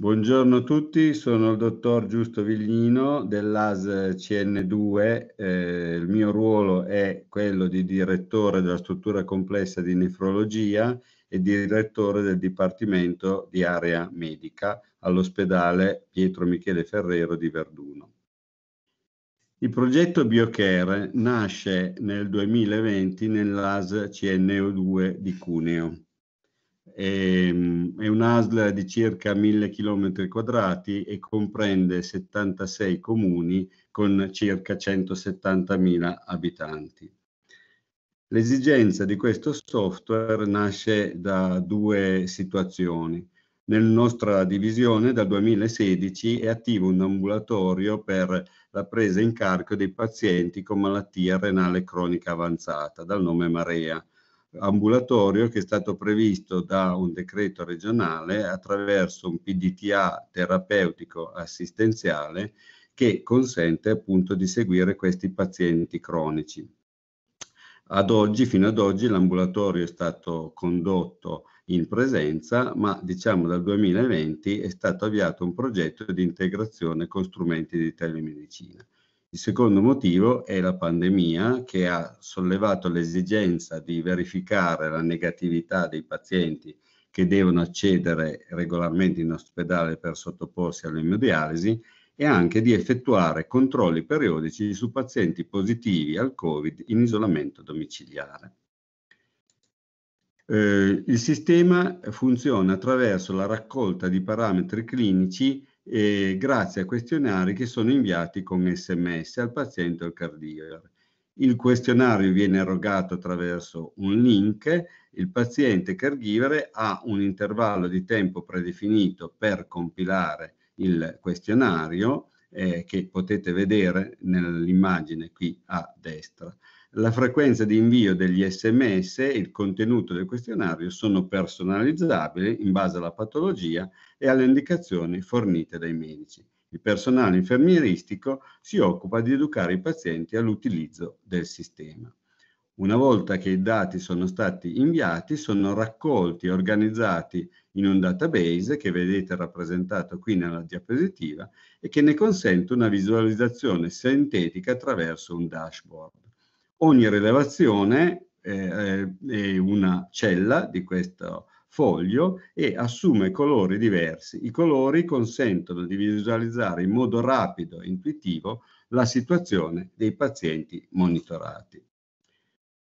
Buongiorno a tutti, sono il dottor Giusto Viglino dell'AS CN2. Eh, il mio ruolo è quello di direttore della struttura complessa di nefrologia e direttore del Dipartimento di Area Medica all'ospedale Pietro Michele Ferrero di Verduno. Il progetto BioCare nasce nel 2020 nell'AS CNO2 di Cuneo Ehm, è un'ASL di circa 1000 km quadrati e comprende 76 comuni con circa 170.000 abitanti. L'esigenza di questo software nasce da due situazioni. Nella nostra divisione dal 2016 è attivo un ambulatorio per la presa in carico dei pazienti con malattia renale cronica avanzata, dal nome Marea, ambulatorio che è stato previsto da un decreto regionale attraverso un PDTA terapeutico assistenziale che consente appunto di seguire questi pazienti cronici. Ad oggi, fino ad oggi, l'ambulatorio è stato condotto in presenza, ma diciamo dal 2020 è stato avviato un progetto di integrazione con strumenti di telemedicina. Il secondo motivo è la pandemia che ha sollevato l'esigenza di verificare la negatività dei pazienti che devono accedere regolarmente in ospedale per sottoporsi all'emodialisi e anche di effettuare controlli periodici su pazienti positivi al Covid in isolamento domiciliare. Eh, il sistema funziona attraverso la raccolta di parametri clinici eh, grazie a questionari che sono inviati con sms al paziente o al caregiver. Il questionario viene erogato attraverso un link, il paziente caregiver ha un intervallo di tempo predefinito per compilare il questionario eh, che potete vedere nell'immagine qui a destra la frequenza di invio degli sms e il contenuto del questionario sono personalizzabili in base alla patologia e alle indicazioni fornite dai medici. Il personale infermieristico si occupa di educare i pazienti all'utilizzo del sistema. Una volta che i dati sono stati inviati, sono raccolti e organizzati in un database che vedete rappresentato qui nella diapositiva e che ne consente una visualizzazione sintetica attraverso un dashboard. Ogni rilevazione eh, eh, è una cella di questo foglio e assume colori diversi. I colori consentono di visualizzare in modo rapido e intuitivo la situazione dei pazienti monitorati.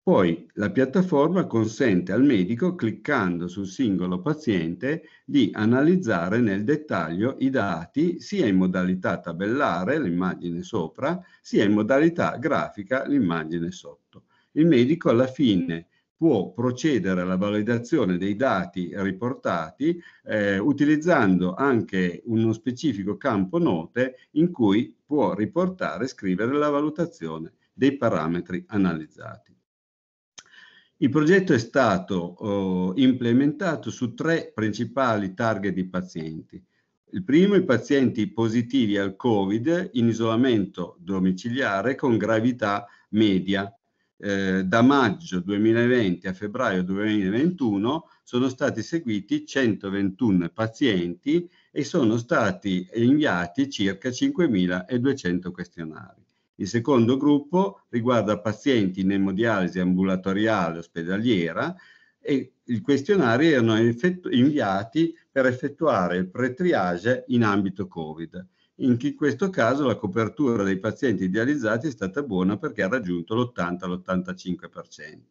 Poi la piattaforma consente al medico, cliccando sul singolo paziente, di analizzare nel dettaglio i dati sia in modalità tabellare, l'immagine sopra, sia in modalità grafica, l'immagine sotto. Il medico alla fine può procedere alla validazione dei dati riportati eh, utilizzando anche uno specifico campo note in cui può riportare e scrivere la valutazione dei parametri analizzati. Il progetto è stato eh, implementato su tre principali target di pazienti. Il primo, i pazienti positivi al Covid in isolamento domiciliare con gravità media. Eh, da maggio 2020 a febbraio 2021 sono stati seguiti 121 pazienti e sono stati inviati circa 5.200 questionari. Il secondo gruppo riguarda pazienti in emodialisi ambulatoriale ospedaliera e i questionari erano inviati per effettuare il pre-triage in ambito Covid. In questo caso la copertura dei pazienti idealizzati è stata buona perché ha raggiunto l'80-85%.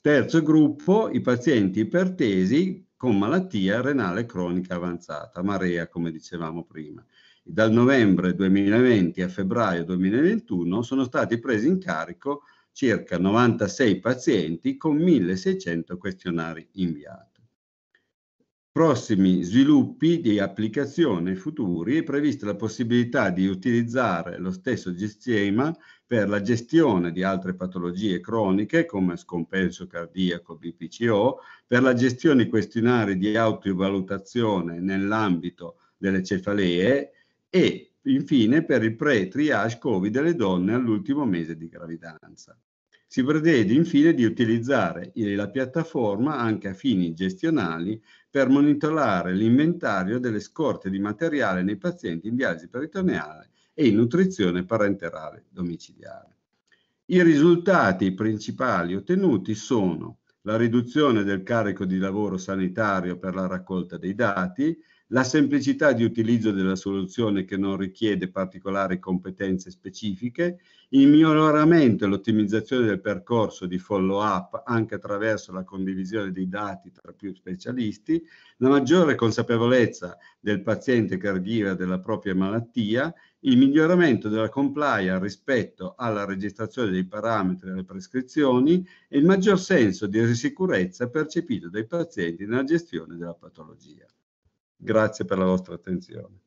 Terzo gruppo, i pazienti ipertesi con malattia renale cronica avanzata, marea come dicevamo prima. Dal novembre 2020 a febbraio 2021 sono stati presi in carico circa 96 pazienti con 1600 questionari inviati. Prossimi sviluppi di applicazione futuri è prevista la possibilità di utilizzare lo stesso sistema per la gestione di altre patologie croniche come scompenso cardiaco, BPCO, per la gestione di questionari di autovalutazione nell'ambito delle cefalee e infine per il pre-triage COVID delle donne all'ultimo mese di gravidanza. Si prevede infine di utilizzare la piattaforma anche a fini gestionali per monitorare l'inventario delle scorte di materiale nei pazienti in dialisi peritoneale e in nutrizione parenterale domiciliare. I risultati principali ottenuti sono la riduzione del carico di lavoro sanitario per la raccolta dei dati, la semplicità di utilizzo della soluzione che non richiede particolari competenze specifiche, il miglioramento e l'ottimizzazione del percorso di follow-up anche attraverso la condivisione dei dati tra più specialisti, la maggiore consapevolezza del paziente caregiver della propria malattia, il miglioramento della compliance rispetto alla registrazione dei parametri e alle prescrizioni e il maggior senso di sicurezza percepito dai pazienti nella gestione della patologia. Grazie per la vostra attenzione.